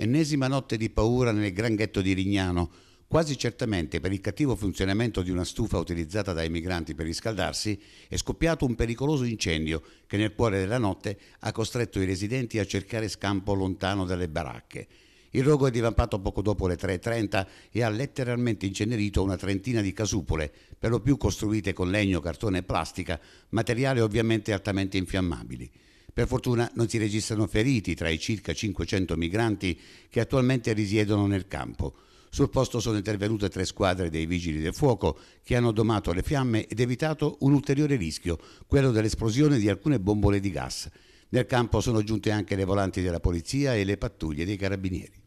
Ennesima notte di paura nel gran ghetto di Rignano, quasi certamente per il cattivo funzionamento di una stufa utilizzata dai migranti per riscaldarsi, è scoppiato un pericoloso incendio che nel cuore della notte ha costretto i residenti a cercare scampo lontano dalle baracche. Il rogo è divampato poco dopo le 3.30 e ha letteralmente incenerito una trentina di casupole, per lo più costruite con legno, cartone e plastica, materiali ovviamente altamente infiammabili. Per fortuna non si registrano feriti tra i circa 500 migranti che attualmente risiedono nel campo. Sul posto sono intervenute tre squadre dei vigili del fuoco che hanno domato le fiamme ed evitato un ulteriore rischio, quello dell'esplosione di alcune bombole di gas. Nel campo sono giunte anche le volanti della polizia e le pattuglie dei carabinieri.